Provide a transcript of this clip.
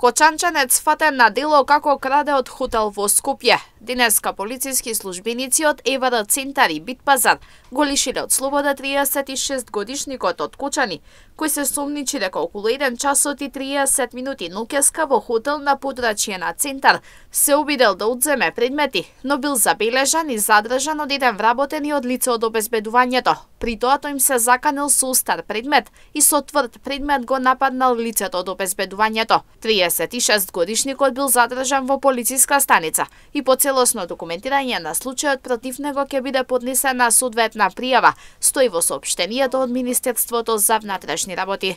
Кочанченец фатен на дело како краде од хотел во Скопје. Денеска полициски службеници од ЕВР Центар и Битпазар го лишиле од слобода 36 годишникот од Кочани, кој се сумничи дека околу 1 часот и 30 минути нукеска во хотел на подрачје на Центар се обидел да одземе предмети, но бил забележан и задржан од еден вработен и од лице од обезбедувањето. При тоа тој им се заканил со стар предмет и со тврд предмет го нападнал лицето од обезбедувањето. 56 годишникот бил задржан во полициска станица и по целосно документирање на случајот против него ќе биде поднесена судветна пријава, стои во сообштенијето од Министерството за внатрешни работи.